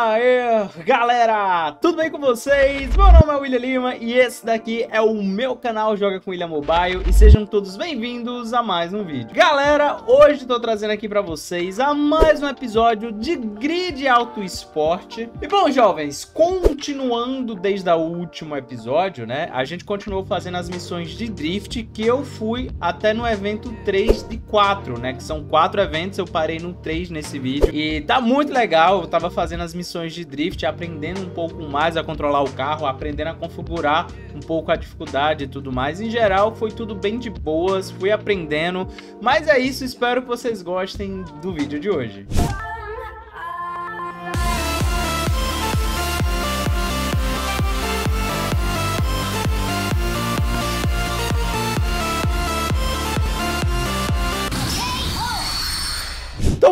yeah, yeah. galera, tudo bem com vocês? Meu nome é William Lima e esse daqui é o meu canal Joga com William Mobile e sejam todos bem-vindos a mais um vídeo. Galera, hoje estou trazendo aqui para vocês a mais um episódio de Grid Auto Esporte. E bom, jovens, continuando desde o último episódio, né? A gente continuou fazendo as missões de Drift que eu fui até no evento 3 de 4, né? Que são quatro eventos, eu parei no 3 nesse vídeo e tá muito legal, eu tava fazendo as missões de Drift drift, aprendendo um pouco mais a controlar o carro, aprendendo a configurar um pouco a dificuldade e tudo mais. Em geral, foi tudo bem de boas, fui aprendendo. Mas é isso, espero que vocês gostem do vídeo de hoje.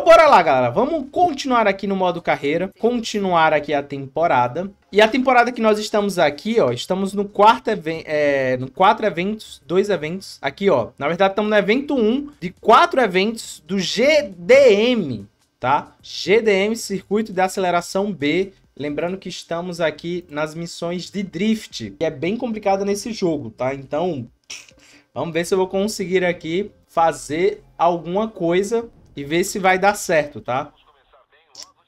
bora lá, galera. Vamos continuar aqui no modo carreira, continuar aqui a temporada. E a temporada que nós estamos aqui, ó, estamos no quarto é, no quatro eventos, dois eventos aqui, ó. Na verdade, estamos no evento 1 um de quatro eventos do GDM, tá? GDM, Circuito de Aceleração B, Lembrando que estamos aqui nas missões de drift, que é bem complicada nesse jogo, tá? Então, vamos ver se eu vou conseguir aqui fazer alguma coisa e ver se vai dar certo, tá?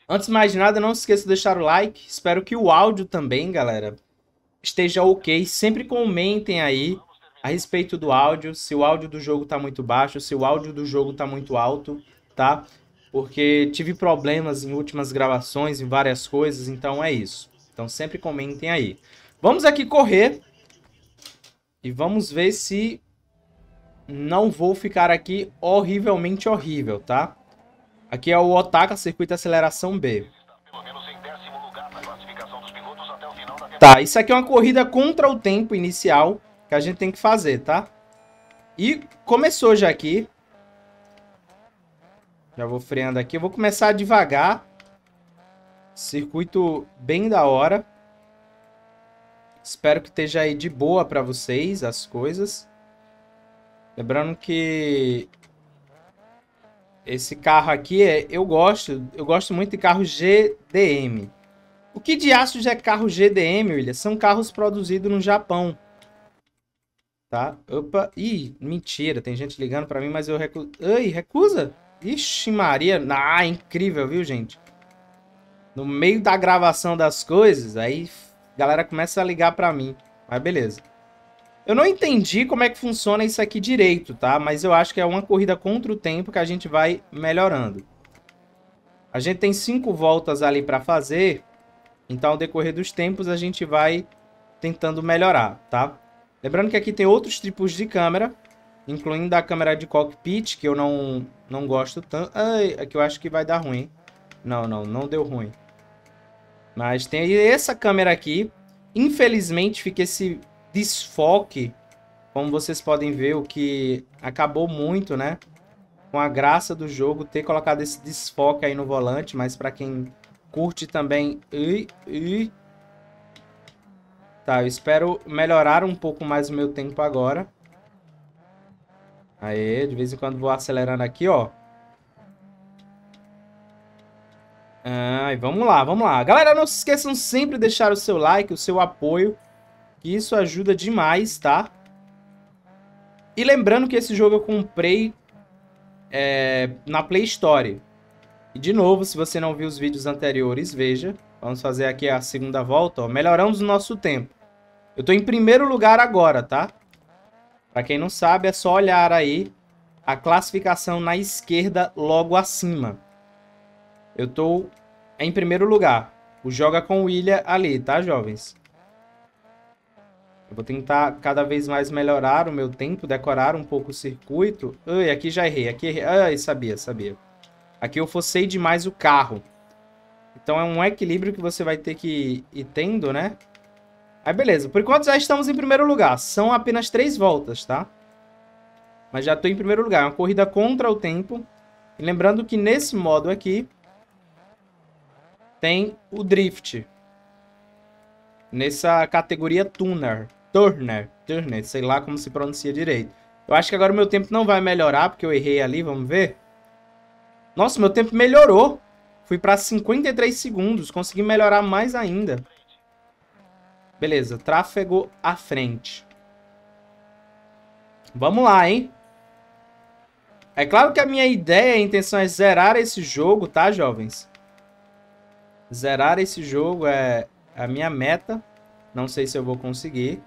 Antes de mais nada, não se esqueça de deixar o like. Espero que o áudio também, galera, esteja ok. Sempre comentem aí a respeito do áudio, se o áudio do jogo tá muito baixo, se o áudio do jogo tá muito alto, tá? Porque tive problemas em últimas gravações, em várias coisas, então é isso. Então sempre comentem aí. Vamos aqui correr e vamos ver se não vou ficar aqui horrivelmente horrível, tá? Aqui é o Otaka, circuito aceleração B. Tá, isso aqui é uma corrida contra o tempo inicial que a gente tem que fazer, tá? E começou já aqui. Já vou freando aqui. Eu vou começar devagar. Circuito bem da hora. Espero que esteja aí de boa para vocês as coisas. Lembrando que esse carro aqui é, eu gosto, eu gosto muito de carro GDM. O que de aço já é carro GDM, William? São carros produzidos no Japão. Tá? Opa, ih, mentira, tem gente ligando para mim, mas eu recuso. Ai, recusa? Ixi, Maria. Ah, incrível, viu, gente? No meio da gravação das coisas, aí a galera começa a ligar para mim. Mas beleza. Eu não entendi como é que funciona isso aqui direito, tá? Mas eu acho que é uma corrida contra o tempo que a gente vai melhorando. A gente tem cinco voltas ali para fazer, então ao decorrer dos tempos a gente vai tentando melhorar, tá? Lembrando que aqui tem outros tipos de câmera, incluindo a câmera de cockpit, que eu não, não gosto tanto. Ai, aqui é eu acho que vai dar ruim. Não, não, não deu ruim. Mas tem essa câmera aqui. Infelizmente fica esse desfoque, como vocês podem ver, o que acabou muito, né? Com a graça do jogo, ter colocado esse desfoque aí no volante, mas para quem curte também... Ui, ui. Tá, eu espero melhorar um pouco mais o meu tempo agora. Aê, de vez em quando vou acelerando aqui, ó. Ah, vamos lá, vamos lá. Galera, não se esqueçam sempre de deixar o seu like, o seu apoio que Isso ajuda demais, tá? E lembrando que esse jogo eu comprei é, na Play Store. E de novo, se você não viu os vídeos anteriores, veja. Vamos fazer aqui a segunda volta, ó. Melhoramos o nosso tempo. Eu tô em primeiro lugar agora, tá? Pra quem não sabe, é só olhar aí a classificação na esquerda logo acima. Eu tô em primeiro lugar. O Joga com o William ali, tá, jovens? Eu vou tentar cada vez mais melhorar o meu tempo, decorar um pouco o circuito. Ai, aqui já errei, aqui errei. Ai, sabia, sabia. Aqui eu fossei demais o carro. Então é um equilíbrio que você vai ter que ir tendo, né? Aí beleza, por enquanto já estamos em primeiro lugar. São apenas três voltas, tá? Mas já estou em primeiro lugar. É uma corrida contra o tempo. E lembrando que nesse modo aqui tem o drift. Nessa categoria tuner. Turner, Turner, sei lá como se pronuncia direito. Eu acho que agora o meu tempo não vai melhorar, porque eu errei ali, vamos ver. Nossa, meu tempo melhorou. Fui para 53 segundos, consegui melhorar mais ainda. Beleza, tráfego à frente. Vamos lá, hein? É claro que a minha ideia, a intenção é zerar esse jogo, tá, jovens? Zerar esse jogo é a minha meta. Não sei se eu vou conseguir.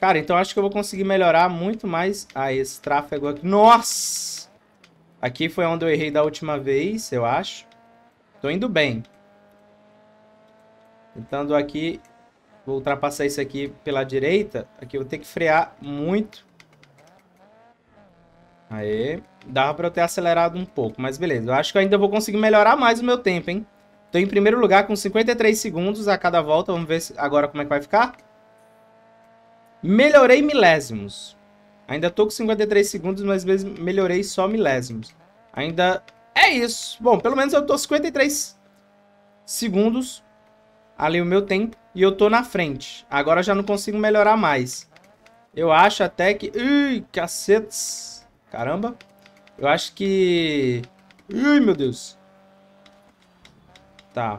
Cara, então acho que eu vou conseguir melhorar muito mais... Ah, esse tráfego aqui... Nossa! Aqui foi onde eu errei da última vez, eu acho. Tô indo bem. Tentando aqui... Vou ultrapassar isso aqui pela direita. Aqui eu vou ter que frear muito. Aê. Dava pra eu ter acelerado um pouco, mas beleza. Eu acho que eu ainda vou conseguir melhorar mais o meu tempo, hein? Tô em primeiro lugar com 53 segundos a cada volta. Vamos ver agora como é que vai ficar. Melhorei milésimos. Ainda tô com 53 segundos, mas melhorei só milésimos. Ainda... É isso. Bom, pelo menos eu tô 53 segundos ali o meu tempo e eu tô na frente. Agora já não consigo melhorar mais. Eu acho até que... Ih, cacetes. Caramba. Eu acho que... Ih, meu Deus. Tá.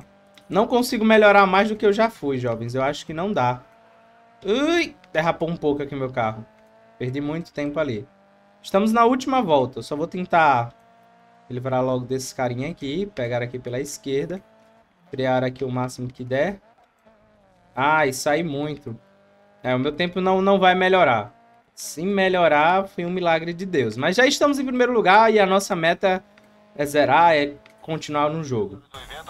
Não consigo melhorar mais do que eu já fui, jovens. Eu acho que não dá. Ui, derrapou um pouco aqui meu carro. Perdi muito tempo ali. Estamos na última volta. Eu só vou tentar livrar logo desses carinha aqui. Pegar aqui pela esquerda. Criar aqui o máximo que der. Ah, e muito. É, o meu tempo não, não vai melhorar. Se melhorar, foi um milagre de Deus. Mas já estamos em primeiro lugar e a nossa meta é zerar, é continuar no jogo. Né,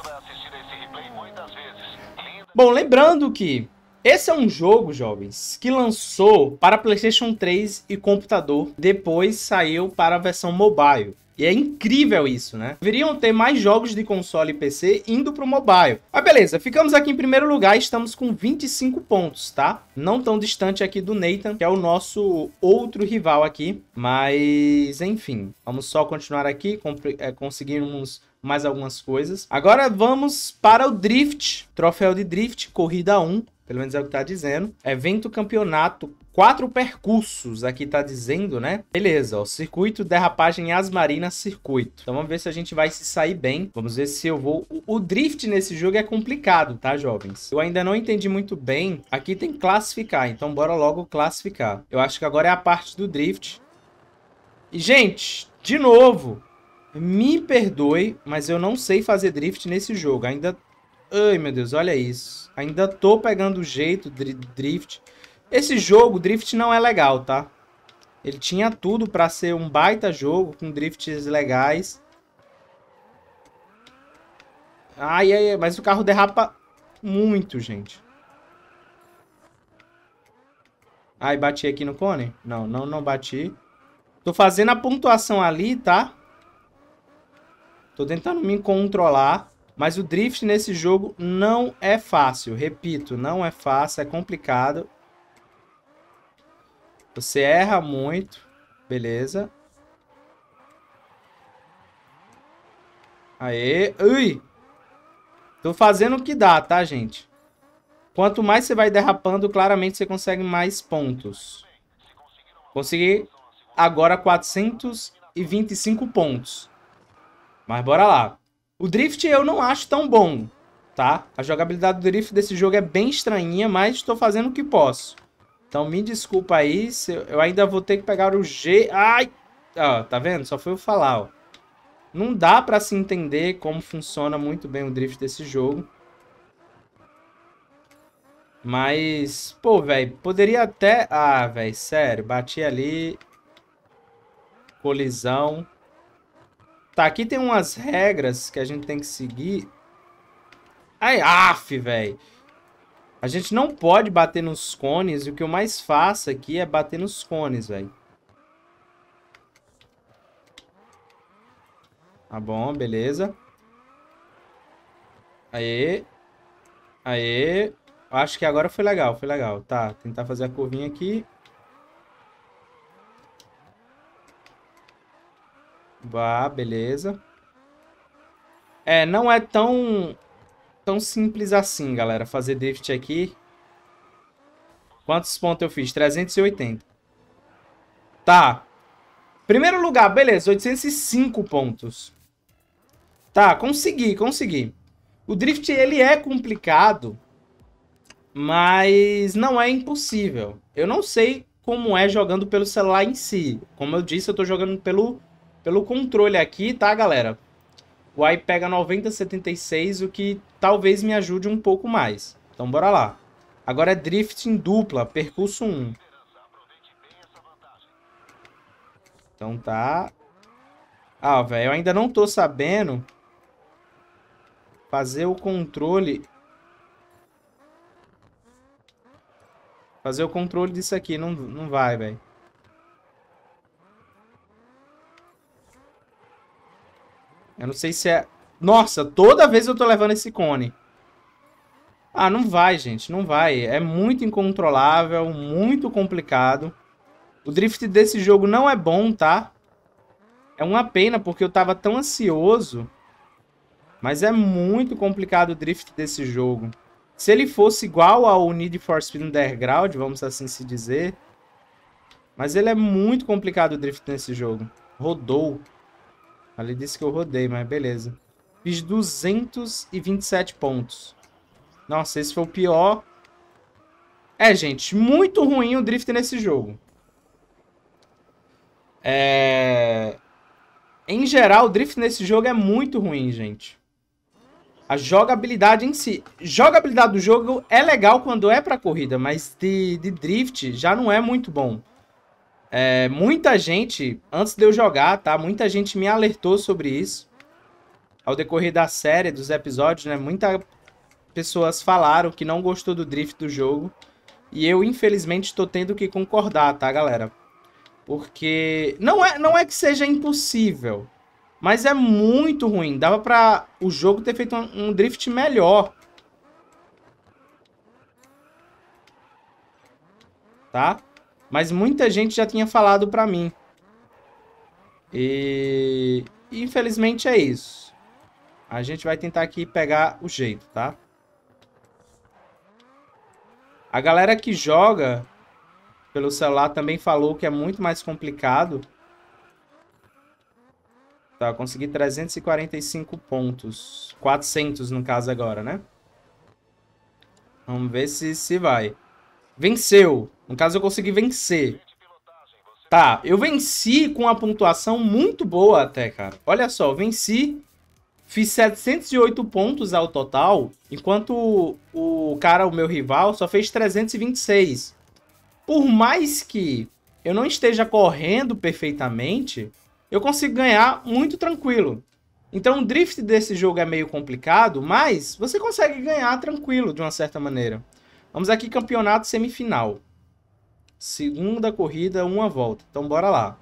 Bom, lembrando que esse é um jogo, jovens, que lançou para PlayStation 3 e computador, depois saiu para a versão mobile. E é incrível isso, né? Deveriam ter mais jogos de console e PC indo pro mobile. Mas beleza, ficamos aqui em primeiro lugar e estamos com 25 pontos, tá? Não tão distante aqui do Nathan, que é o nosso outro rival aqui. Mas, enfim, vamos só continuar aqui, é, conseguimos mais algumas coisas. Agora vamos para o Drift, troféu de Drift, corrida 1. Pelo menos é o que tá dizendo. Evento campeonato, quatro percursos aqui tá dizendo, né? Beleza, ó. Circuito, derrapagem, asmarina, circuito. Então vamos ver se a gente vai se sair bem. Vamos ver se eu vou... O, o drift nesse jogo é complicado, tá, jovens? Eu ainda não entendi muito bem. Aqui tem classificar, então bora logo classificar. Eu acho que agora é a parte do drift. E, gente, de novo, me perdoe, mas eu não sei fazer drift nesse jogo. Ainda Ai, meu Deus, olha isso. Ainda tô pegando o jeito de drift. Esse jogo, drift não é legal, tá? Ele tinha tudo para ser um baita jogo, com drifts legais. Ai, ai, ai, mas o carro derrapa muito, gente. Ai, bati aqui no cone? Não, não, não bati. Tô fazendo a pontuação ali, tá? Tô tentando me controlar. Mas o drift nesse jogo não é fácil. Repito, não é fácil, é complicado. Você erra muito. Beleza. Aê. Ui! Tô fazendo o que dá, tá, gente? Quanto mais você vai derrapando, claramente você consegue mais pontos. Consegui agora 425 pontos. Mas bora lá. O drift eu não acho tão bom, tá? A jogabilidade do drift desse jogo é bem estranhinha, mas estou fazendo o que posso. Então me desculpa aí, se eu ainda vou ter que pegar o G... Ai! Ó, tá vendo? Só foi eu falar, ó. Não dá pra se entender como funciona muito bem o drift desse jogo. Mas, pô, velho, poderia até... Ah, velho, sério, bati ali. Colisão. Tá, aqui tem umas regras que a gente tem que seguir. Ai, af, velho. A gente não pode bater nos cones. E o que eu mais faço aqui é bater nos cones, velho. Tá bom, beleza. Aê. Aê. Acho que agora foi legal, foi legal. Tá, tentar fazer a curvinha aqui. Vá, beleza. É, não é tão, tão simples assim, galera, fazer drift aqui. Quantos pontos eu fiz? 380. Tá. Primeiro lugar, beleza, 805 pontos. Tá, consegui, consegui. O drift, ele é complicado, mas não é impossível. Eu não sei como é jogando pelo celular em si. Como eu disse, eu tô jogando pelo pelo controle aqui, tá, galera? O AI pega 90,76, o que talvez me ajude um pouco mais. Então, bora lá. Agora é drift em dupla, percurso 1. Então tá. Ah, velho, eu ainda não tô sabendo fazer o controle... Fazer o controle disso aqui, não, não vai, velho. Eu não sei se é... Nossa, toda vez eu tô levando esse cone. Ah, não vai, gente. Não vai. É muito incontrolável, muito complicado. O drift desse jogo não é bom, tá? É uma pena, porque eu tava tão ansioso. Mas é muito complicado o drift desse jogo. Se ele fosse igual ao Need for Speed Underground, vamos assim se dizer... Mas ele é muito complicado o drift nesse jogo. Rodou. Ali disse que eu rodei, mas beleza. Fiz 227 pontos. Nossa, esse foi o pior. É, gente, muito ruim o drift nesse jogo. É... Em geral, o drift nesse jogo é muito ruim, gente. A jogabilidade em si. Jogabilidade do jogo é legal quando é pra corrida, mas de, de drift já não é muito bom. É, muita gente, antes de eu jogar, tá? Muita gente me alertou sobre isso. Ao decorrer da série, dos episódios, né? Muitas pessoas falaram que não gostou do drift do jogo. E eu, infelizmente, estou tendo que concordar, tá, galera? Porque não é, não é que seja impossível, mas é muito ruim. Dava para o jogo ter feito um, um drift melhor. Tá? Mas muita gente já tinha falado para mim. E infelizmente é isso. A gente vai tentar aqui pegar o jeito, tá? A galera que joga pelo celular também falou que é muito mais complicado. Tá, consegui 345 pontos. 400 no caso agora, né? Vamos ver se, se vai. Venceu. No caso, eu consegui vencer. Tá, eu venci com uma pontuação muito boa até, cara. Olha só, venci. Fiz 708 pontos ao total, enquanto o, o cara, o meu rival, só fez 326. Por mais que eu não esteja correndo perfeitamente, eu consigo ganhar muito tranquilo. Então o drift desse jogo é meio complicado, mas você consegue ganhar tranquilo de uma certa maneira. Vamos aqui, campeonato semifinal. Segunda corrida, uma volta. Então, bora lá.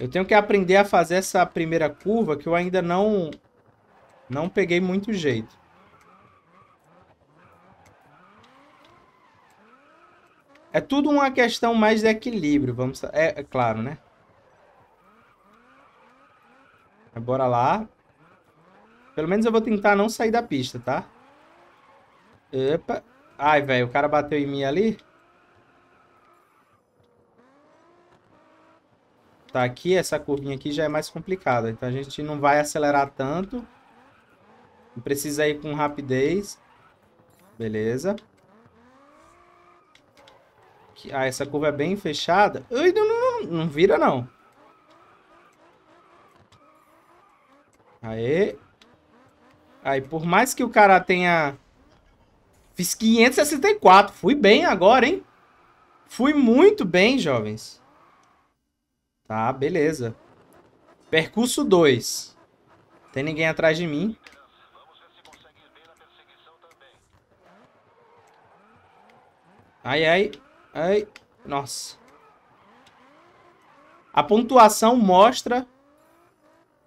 Eu tenho que aprender a fazer essa primeira curva que eu ainda não, não peguei muito jeito. É tudo uma questão mais de equilíbrio, vamos... É, é claro, né? Bora lá. Pelo menos eu vou tentar não sair da pista, tá? Epa. Ai, velho, o cara bateu em mim ali. Tá aqui, essa curvinha aqui já é mais complicada. Então a gente não vai acelerar tanto. Não precisa ir com rapidez. Beleza. Ah, essa curva é bem fechada. Ai, não, não, não, não vira não. Aê. Aí, por mais que o cara tenha... Fiz 564. Fui bem agora, hein? Fui muito bem, jovens. Tá, beleza. Percurso 2. Tem ninguém atrás de mim. Ai, ai. Ai. Nossa. A pontuação mostra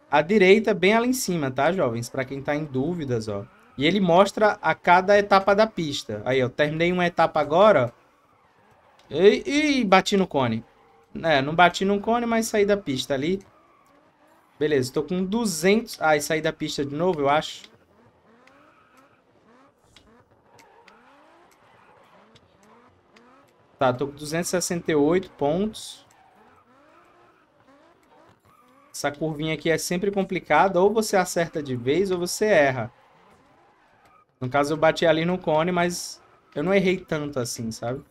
à direita, bem ali em cima, tá, jovens? Para quem está em dúvidas, ó. E ele mostra a cada etapa da pista. Aí, eu terminei uma etapa agora. E, e bati no cone. É, não bati no cone, mas saí da pista ali. Beleza, estou com 200... Ah, e saí da pista de novo, eu acho. Tá, tô com 268 pontos. Essa curvinha aqui é sempre complicada. Ou você acerta de vez ou você erra. No caso, eu bati ali no cone, mas eu não errei tanto assim, sabe?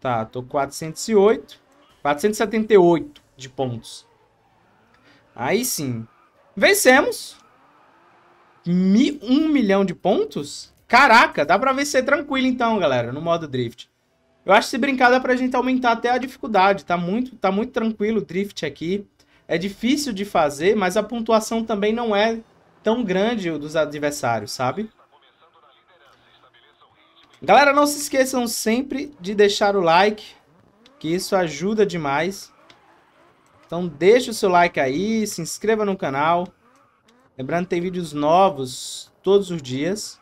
Tá, tô 408. 478 de pontos. Aí sim. Vencemos. Mi, um milhão de pontos? Caraca, dá pra vencer tranquilo então, galera, no modo drift. Eu acho que se brincar dá pra gente aumentar até a dificuldade, tá muito, tá muito tranquilo o drift aqui. É difícil de fazer, mas a pontuação também não é tão grande dos adversários, sabe? Galera, não se esqueçam sempre de deixar o like, que isso ajuda demais. Então deixa o seu like aí, se inscreva no canal. Lembrando que tem vídeos novos todos os dias.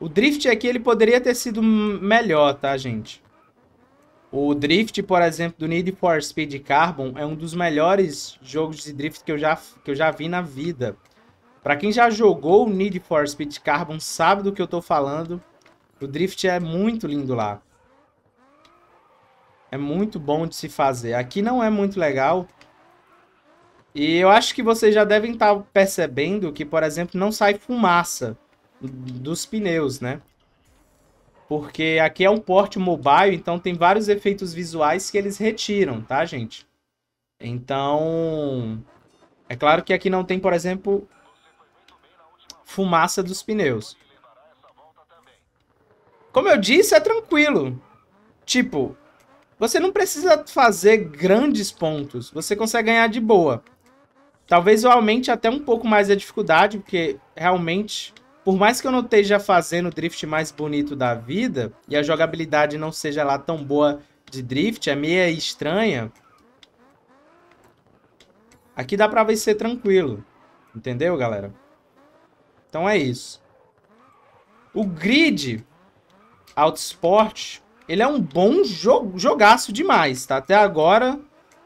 O drift aqui ele poderia ter sido melhor, tá, gente? O drift, por exemplo, do Need for Speed Carbon é um dos melhores jogos de drift que eu já, que eu já vi na vida. Para quem já jogou o Need for Speed Carbon sabe do que eu tô falando. O drift é muito lindo lá. É muito bom de se fazer. Aqui não é muito legal. E eu acho que vocês já devem estar tá percebendo que, por exemplo, não sai fumaça dos pneus, né? Porque aqui é um porte mobile, então tem vários efeitos visuais que eles retiram, tá, gente? Então, é claro que aqui não tem, por exemplo, fumaça dos pneus. Como eu disse, é tranquilo. Tipo, você não precisa fazer grandes pontos. Você consegue ganhar de boa. Talvez eu aumente até um pouco mais a dificuldade, porque realmente por mais que eu não esteja fazendo o drift mais bonito da vida e a jogabilidade não seja lá tão boa de drift, é meio estranha. Aqui dá pra vencer tranquilo. Entendeu, galera? Então é isso. O Grid Autosport, ele é um bom jogo, jogaço demais, tá? Até agora,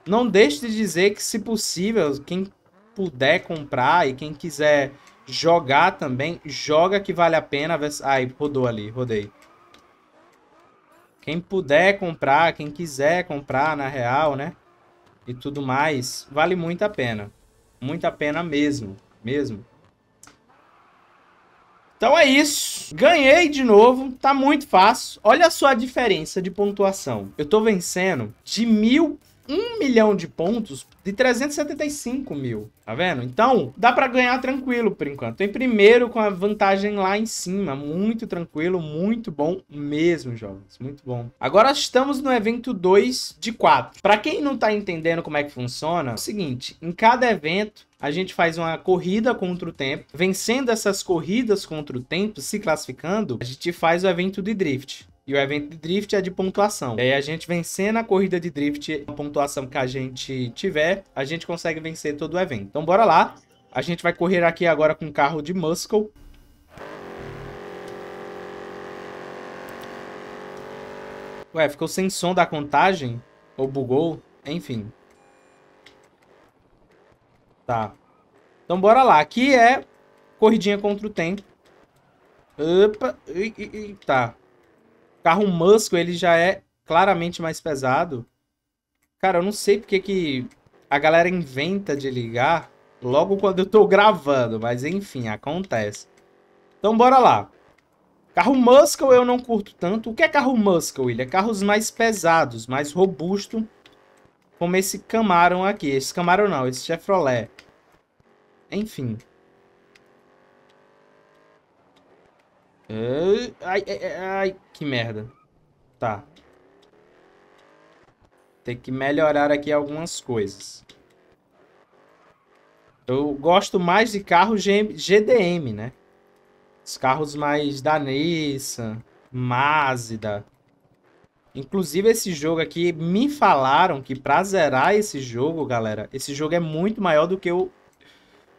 não deixe de dizer que, se possível, quem puder comprar e quem quiser jogar também. Joga que vale a pena. Ai, rodou ali, rodei. Quem puder comprar, quem quiser comprar, na real, né? E tudo mais, vale muito a pena. Muito a pena mesmo, mesmo. Então é isso. Ganhei de novo, tá muito fácil. Olha só a diferença de pontuação. Eu tô vencendo de mil 1 milhão de pontos de 375 mil, tá vendo? Então, dá para ganhar tranquilo por enquanto. Em primeiro, com a vantagem lá em cima. Muito tranquilo, muito bom mesmo, jovens. Muito bom. Agora estamos no evento 2 de 4. Para quem não tá entendendo como é que funciona, é o seguinte, em cada evento, a gente faz uma corrida contra o tempo. Vencendo essas corridas contra o tempo, se classificando, a gente faz o evento de drift. E o evento de drift é de pontuação. E é, aí a gente vencendo a corrida de drift, a pontuação que a gente tiver, a gente consegue vencer todo o evento. Então bora lá. A gente vai correr aqui agora com o carro de Muscle. Ué, ficou sem som da contagem? Ou bugou? Enfim. Tá. Então bora lá. Aqui é corridinha contra o tempo. Opa. tá carro Musco, ele já é claramente mais pesado. Cara, eu não sei porque que a galera inventa de ligar logo quando eu tô gravando, mas enfim, acontece. Então bora lá. Carro Muscle eu não curto tanto. O que é carro Muscle, William? Carros mais pesados, mais robusto, como esse Camaro aqui. Esse Camaro não, esse Chevrolet. Enfim. Ai, ai, ai, que merda. Tá. Tem que melhorar aqui algumas coisas. Eu gosto mais de carros GDM, né? Os carros mais da Nissan, Mazda. Inclusive, esse jogo aqui, me falaram que pra zerar esse jogo, galera, esse jogo é muito maior do que eu...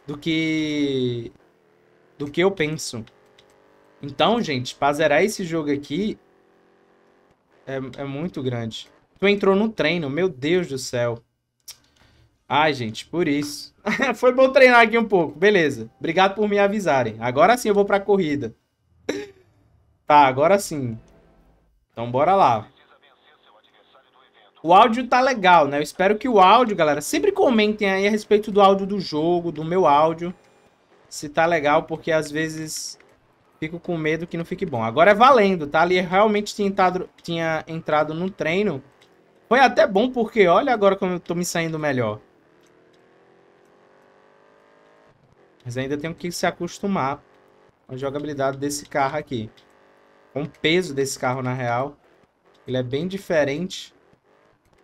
Do que... Do que eu penso. Então, gente, pra zerar esse jogo aqui é, é muito grande. Tu entrou no treino, meu Deus do céu. Ai, gente, por isso. Foi bom treinar aqui um pouco, beleza. Obrigado por me avisarem. Agora sim eu vou pra corrida. tá, agora sim. Então bora lá. O áudio tá legal, né? Eu espero que o áudio, galera, sempre comentem aí a respeito do áudio do jogo, do meu áudio. Se tá legal, porque às vezes Fico com medo que não fique bom. Agora é valendo, tá? Ali realmente tinha entrado, tinha entrado no treino. Foi até bom, porque olha agora como eu tô me saindo melhor. Mas ainda tenho que se acostumar com a jogabilidade desse carro aqui. Com o peso desse carro, na real. Ele é bem diferente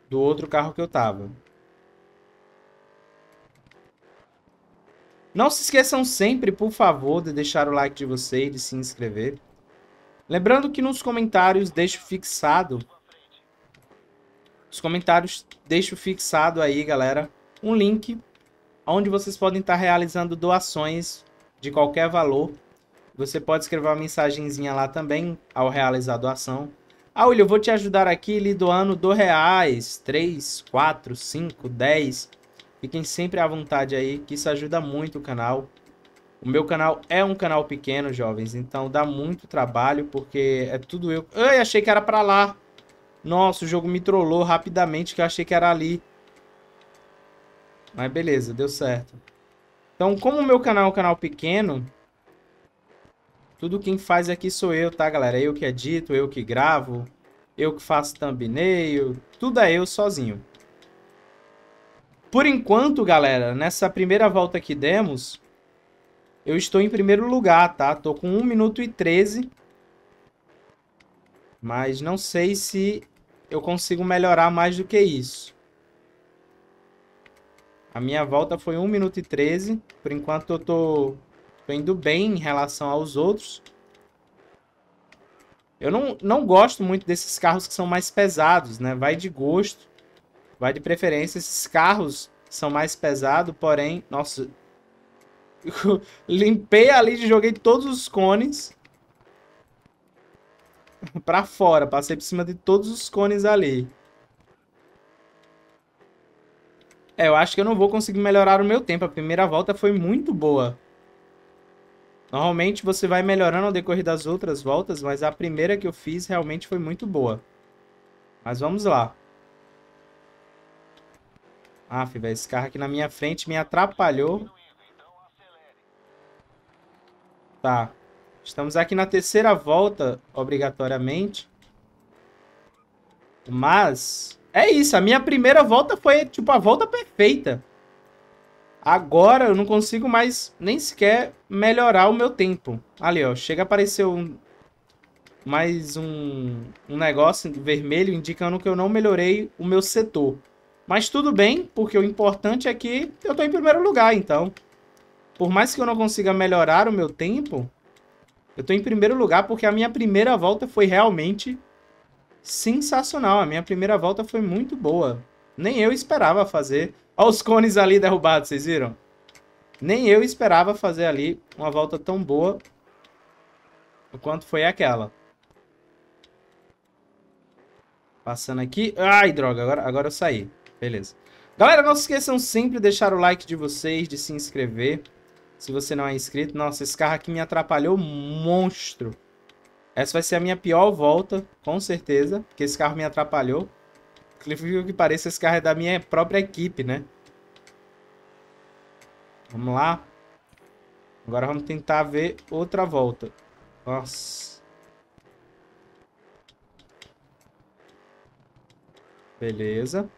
do outro carro que eu tava. Não se esqueçam sempre, por favor, de deixar o like de vocês e de se inscrever. Lembrando que nos comentários deixo fixado. Os comentários deixo fixado aí, galera, um link onde vocês podem estar realizando doações de qualquer valor. Você pode escrever uma mensagenzinha lá também ao realizar a doação. Ah, William, eu vou te ajudar aqui lhe doando do reais, 3, 4, 5, 10 Fiquem sempre à vontade aí, que isso ajuda muito o canal. O meu canal é um canal pequeno, jovens, então dá muito trabalho, porque é tudo eu... Ai, achei que era pra lá. Nossa, o jogo me trollou rapidamente, que eu achei que era ali. Mas beleza, deu certo. Então, como o meu canal é um canal pequeno, tudo quem faz aqui sou eu, tá, galera? Eu que edito, eu que gravo, eu que faço thumbnail, tudo é eu sozinho. Por enquanto, galera, nessa primeira volta que demos, eu estou em primeiro lugar, tá? Tô com 1 minuto e 13. Mas não sei se eu consigo melhorar mais do que isso. A minha volta foi 1 minuto e 13. Por enquanto eu tô, tô indo bem em relação aos outros. Eu não, não gosto muito desses carros que são mais pesados, né? Vai de gosto. Vai de preferência, esses carros são mais pesados, porém, nossa, limpei ali e joguei todos os cones pra fora. Passei por cima de todos os cones ali. É, eu acho que eu não vou conseguir melhorar o meu tempo. A primeira volta foi muito boa. Normalmente você vai melhorando ao decorrer das outras voltas, mas a primeira que eu fiz realmente foi muito boa. Mas vamos lá. Ah, filho, esse carro aqui na minha frente me atrapalhou. Tá. Estamos aqui na terceira volta, obrigatoriamente. Mas... É isso, a minha primeira volta foi, tipo, a volta perfeita. Agora eu não consigo mais nem sequer melhorar o meu tempo. Ali, ó, chega a aparecer um, mais um, um negócio vermelho indicando que eu não melhorei o meu setor. Mas tudo bem, porque o importante é que eu estou em primeiro lugar, então. Por mais que eu não consiga melhorar o meu tempo, eu estou em primeiro lugar porque a minha primeira volta foi realmente sensacional. A minha primeira volta foi muito boa. Nem eu esperava fazer. Olha os cones ali derrubados, vocês viram? Nem eu esperava fazer ali uma volta tão boa quanto foi aquela. Passando aqui. Ai, droga, agora, agora eu saí. Beleza. Galera, não se esqueçam sempre de deixar o like de vocês, de se inscrever. Se você não é inscrito. Nossa, esse carro aqui me atrapalhou monstro. Essa vai ser a minha pior volta, com certeza. Porque esse carro me atrapalhou. Inclusive, que pareça, esse carro é da minha própria equipe, né? Vamos lá. Agora vamos tentar ver outra volta. Nossa. Beleza.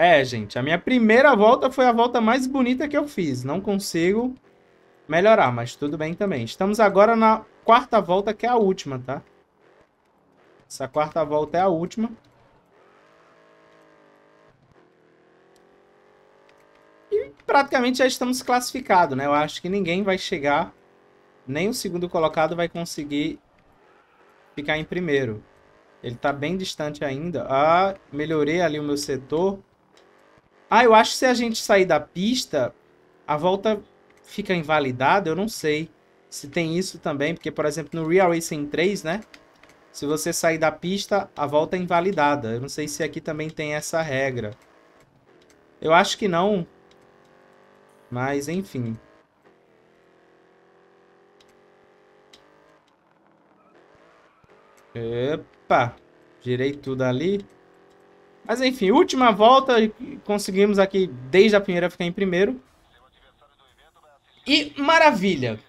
É, gente, a minha primeira volta foi a volta mais bonita que eu fiz. Não consigo melhorar, mas tudo bem também. Estamos agora na quarta volta, que é a última, tá? Essa quarta volta é a última. E praticamente já estamos classificados, né? Eu acho que ninguém vai chegar... Nem o segundo colocado vai conseguir ficar em primeiro. Ele tá bem distante ainda. Ah, melhorei ali o meu setor. Ah, eu acho que se a gente sair da pista, a volta fica invalidada, eu não sei se tem isso também, porque, por exemplo, no Real Racing 3, né? Se você sair da pista, a volta é invalidada. Eu não sei se aqui também tem essa regra. Eu acho que não. Mas, enfim. Epa! Girei tudo ali. Mas enfim, última volta conseguimos aqui desde a primeira ficar em primeiro. E maravilha!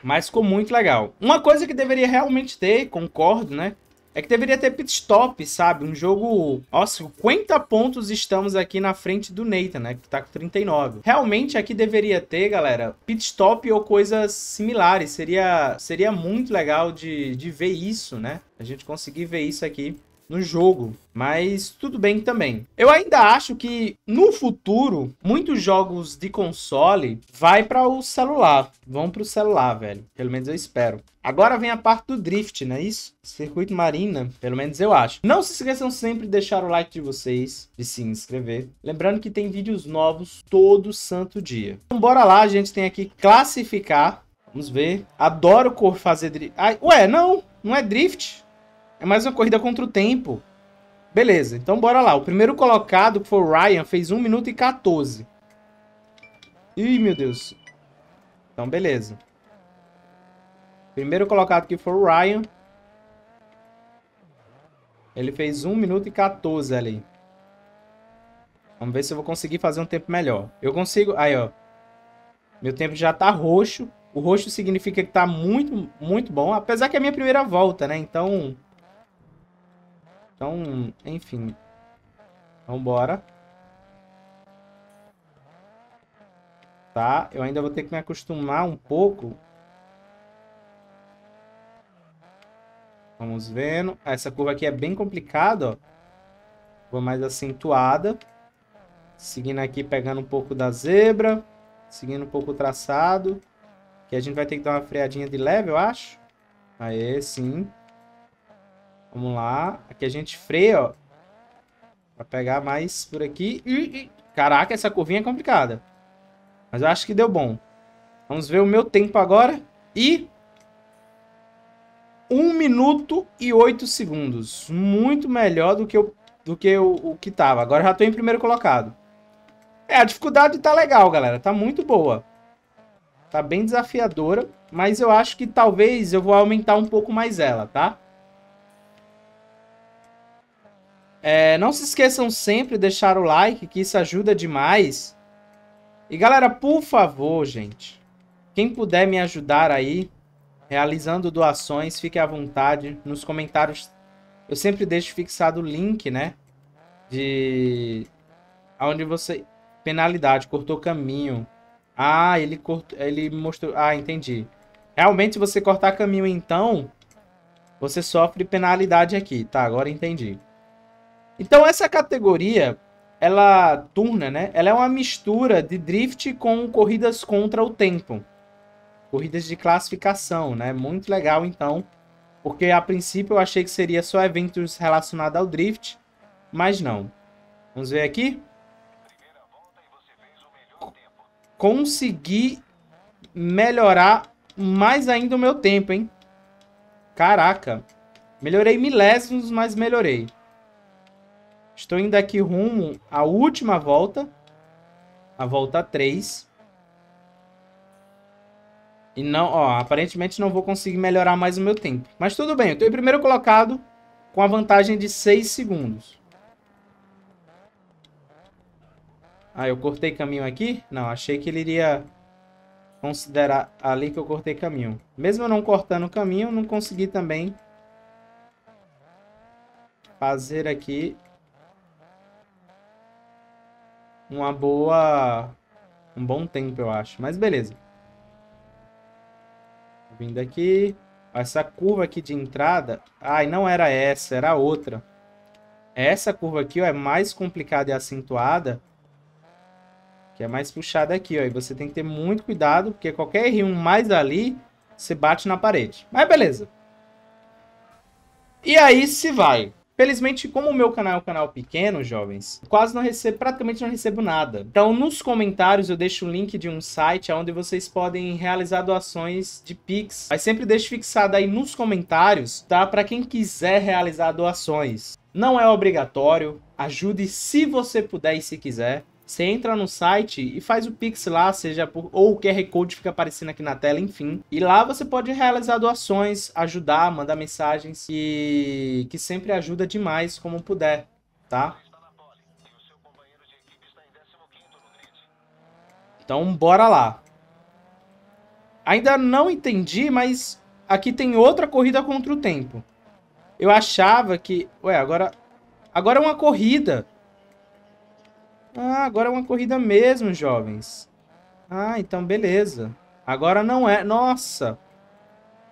Mas ficou muito legal. Uma coisa que deveria realmente ter, concordo, né? É que deveria ter pit stop, sabe? Um jogo... Ó, 50 pontos estamos aqui na frente do Nathan, né? Que tá com 39. Realmente aqui deveria ter, galera, pit stop ou coisas similares. Seria, seria muito legal de, de ver isso, né? A gente conseguir ver isso aqui no jogo, mas tudo bem também. Eu ainda acho que no futuro muitos jogos de console vai para o celular, vão para o celular, velho. Pelo menos eu espero. Agora vem a parte do drift, não é isso? Circuito Marina, pelo menos eu acho. Não se esqueçam sempre de deixar o like de vocês, e se inscrever. Lembrando que tem vídeos novos todo santo dia. Então bora lá, a gente tem aqui classificar. Vamos ver. Adoro fazer drift. ué, não, não é drift. É mais uma corrida contra o tempo. Beleza, então bora lá. O primeiro colocado, que foi o Ryan, fez 1 minuto e 14. Ih, meu Deus. Então, beleza. Primeiro colocado que foi o Ryan. Ele fez 1 minuto e 14 ali. Vamos ver se eu vou conseguir fazer um tempo melhor. Eu consigo... Aí, ó. Meu tempo já tá roxo. O roxo significa que tá muito, muito bom. Apesar que é a minha primeira volta, né? Então, então, enfim. Vambora. bora. Tá, eu ainda vou ter que me acostumar um pouco. Vamos vendo. Essa curva aqui é bem complicada, ó. Vou mais acentuada. Seguindo aqui, pegando um pouco da zebra. Seguindo um pouco o traçado. Que a gente vai ter que dar uma freadinha de leve, eu acho. Aê, sim. Vamos lá. Aqui a gente freia, ó. Pra pegar mais por aqui. Ih, Caraca, essa curvinha é complicada. Mas eu acho que deu bom. Vamos ver o meu tempo agora. E... 1 minuto e 8 segundos. Muito melhor do que, o do que o que tava. Agora já tô em primeiro colocado. É, a dificuldade tá legal, galera. Tá muito boa. Tá bem desafiadora. Mas eu acho que talvez eu vou aumentar um pouco mais ela, tá? É, não se esqueçam sempre de deixar o like, que isso ajuda demais. E galera, por favor, gente, quem puder me ajudar aí, realizando doações, fique à vontade. Nos comentários eu sempre deixo fixado o link, né? De aonde você penalidade cortou caminho. Ah, ele cortou, ele mostrou. Ah, entendi. Realmente, se você cortar caminho, então você sofre penalidade aqui. Tá, agora entendi. Então essa categoria, ela turna, né? Ela é uma mistura de drift com corridas contra o tempo. Corridas de classificação, né? Muito legal então, porque a princípio eu achei que seria só eventos relacionados ao drift, mas não. Vamos ver aqui. Consegui melhorar mais ainda o meu tempo, hein? Caraca. Melhorei milésimos, mas melhorei. Estou indo aqui rumo à última volta. A volta 3. E não, ó, aparentemente não vou conseguir melhorar mais o meu tempo. Mas tudo bem, eu estou em primeiro colocado com a vantagem de 6 segundos. Ah, eu cortei caminho aqui? Não, achei que ele iria considerar ali que eu cortei caminho. Mesmo eu não cortando o caminho, não consegui também fazer aqui uma boa. Um bom tempo, eu acho. Mas beleza. Vindo aqui. Essa curva aqui de entrada. Ai, não era essa, era outra. Essa curva aqui ó, é mais complicada e acentuada. Que é mais puxada aqui, ó. E você tem que ter muito cuidado, porque qualquer rio mais ali, você bate na parede. Mas beleza. E aí se vai. Felizmente, como o meu canal é um canal pequeno, jovens, quase não recebo, praticamente não recebo nada. Então, nos comentários eu deixo um link de um site onde vocês podem realizar doações de Pix. Mas sempre deixo fixado aí nos comentários, tá? Para quem quiser realizar doações. Não é obrigatório, ajude se você puder e se quiser. Você entra no site e faz o Pix lá, seja por, ou o QR Code fica aparecendo aqui na tela, enfim. E lá você pode realizar doações, ajudar, mandar mensagens, e que sempre ajuda demais como puder, tá? Então, bora lá. Ainda não entendi, mas aqui tem outra corrida contra o tempo. Eu achava que... Ué, agora... Agora é uma corrida. Ah, agora é uma corrida mesmo, jovens. Ah, então beleza. Agora não é. Nossa!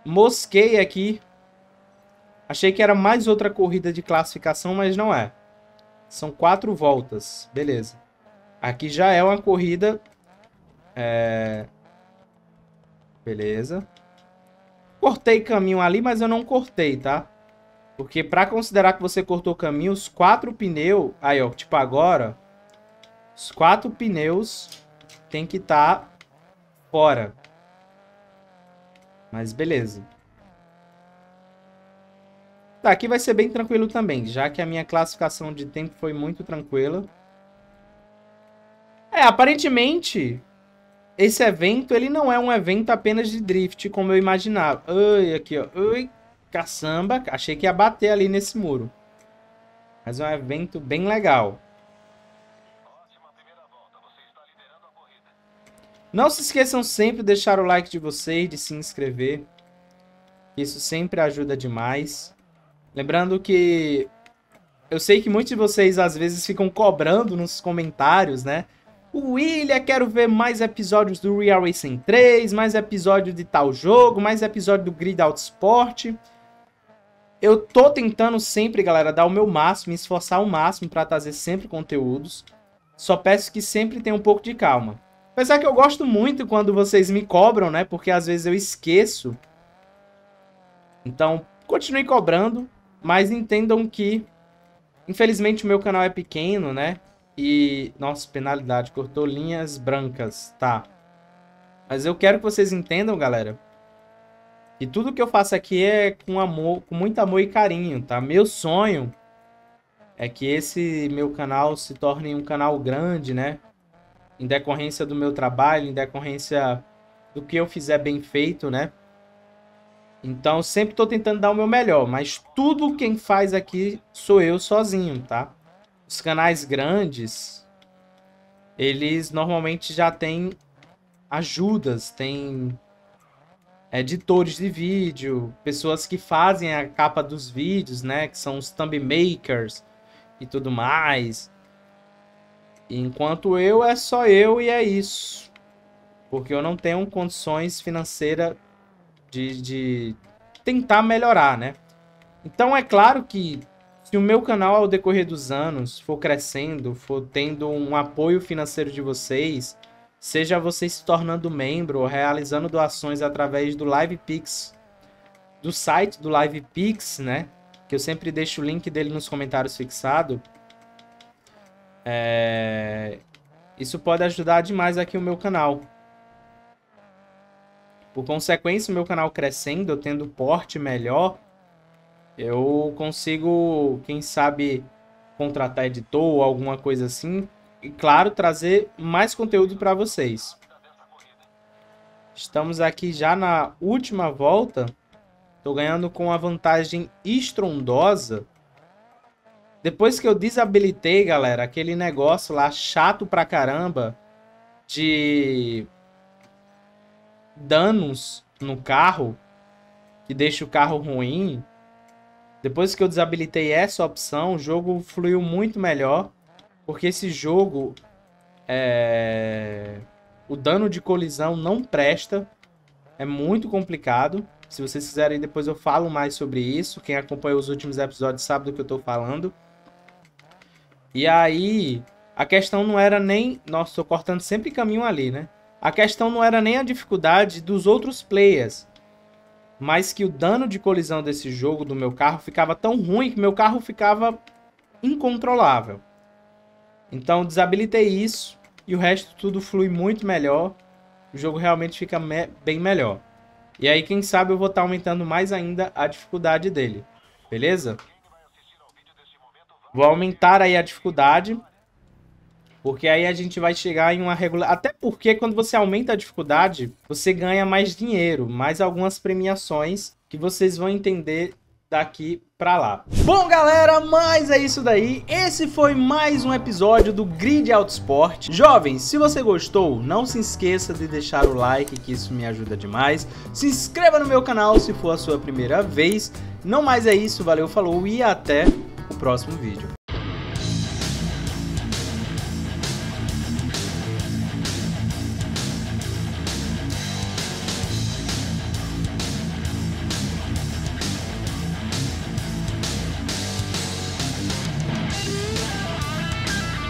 Mosquei aqui. Achei que era mais outra corrida de classificação, mas não é. São quatro voltas. Beleza. Aqui já é uma corrida. É... Beleza. Cortei caminho ali, mas eu não cortei, tá? Porque para considerar que você cortou caminho, os quatro pneus... Aí, ó, tipo agora... Os quatro pneus tem que estar tá fora. Mas beleza. Tá, aqui vai ser bem tranquilo também, já que a minha classificação de tempo foi muito tranquila. É, aparentemente, esse evento, ele não é um evento apenas de drift, como eu imaginava. Ai, aqui, ó. Ai, caçamba. Achei que ia bater ali nesse muro. Mas é um evento bem legal. Não se esqueçam sempre de deixar o like de vocês, de se inscrever. Isso sempre ajuda demais. Lembrando que eu sei que muitos de vocês às vezes ficam cobrando nos comentários, né? O William, quero ver mais episódios do Real Racing 3, mais episódio de tal jogo, mais episódio do Grid Sport. Eu tô tentando sempre, galera, dar o meu máximo, me esforçar o máximo para trazer sempre conteúdos. Só peço que sempre tenha um pouco de calma. Apesar que eu gosto muito quando vocês me cobram, né? Porque às vezes eu esqueço. Então, continue cobrando, mas entendam que, infelizmente, o meu canal é pequeno, né? E, nossa, penalidade, cortou linhas brancas, tá. Mas eu quero que vocês entendam, galera, que tudo que eu faço aqui é com amor, com muito amor e carinho, tá? Meu sonho é que esse meu canal se torne um canal grande, né? em decorrência do meu trabalho, em decorrência do que eu fizer bem feito, né? Então, sempre estou tentando dar o meu melhor, mas tudo quem faz aqui sou eu sozinho, tá? Os canais grandes, eles normalmente já têm ajudas, têm é, editores de vídeo, pessoas que fazem a capa dos vídeos, né? Que são os thumb makers e tudo mais. Enquanto eu é só eu e é isso. Porque eu não tenho condições financeiras de, de tentar melhorar, né? Então é claro que se o meu canal ao decorrer dos anos for crescendo, for tendo um apoio financeiro de vocês, seja vocês se tornando membro ou realizando doações através do LivePix, do site do LivePix, né? Que eu sempre deixo o link dele nos comentários fixado. É... Isso pode ajudar demais aqui o meu canal. Por consequência, o meu canal crescendo, tendo porte melhor, eu consigo, quem sabe, contratar editor ou alguma coisa assim. E, claro, trazer mais conteúdo para vocês. Estamos aqui já na última volta. Estou ganhando com uma vantagem estrondosa. Depois que eu desabilitei, galera, aquele negócio lá chato pra caramba de danos no carro, que deixa o carro ruim. Depois que eu desabilitei essa opção, o jogo fluiu muito melhor. Porque esse jogo, é... o dano de colisão não presta. É muito complicado. Se vocês quiserem, depois eu falo mais sobre isso. Quem acompanhou os últimos episódios sabe do que eu tô falando. E aí, a questão não era nem. Nossa, tô cortando sempre caminho ali, né? A questão não era nem a dificuldade dos outros players, mas que o dano de colisão desse jogo do meu carro ficava tão ruim que meu carro ficava incontrolável. Então desabilitei isso e o resto tudo flui muito melhor. O jogo realmente fica me bem melhor. E aí, quem sabe eu vou estar tá aumentando mais ainda a dificuldade dele. Beleza? Vou aumentar aí a dificuldade. Porque aí a gente vai chegar em uma regular... Até porque quando você aumenta a dificuldade, você ganha mais dinheiro, mais algumas premiações que vocês vão entender daqui pra lá. Bom, galera, mas é isso daí. Esse foi mais um episódio do Grid Autosport. Jovens, se você gostou, não se esqueça de deixar o like, que isso me ajuda demais. Se inscreva no meu canal se for a sua primeira vez. Não mais é isso, valeu, falou e até próximo vídeo.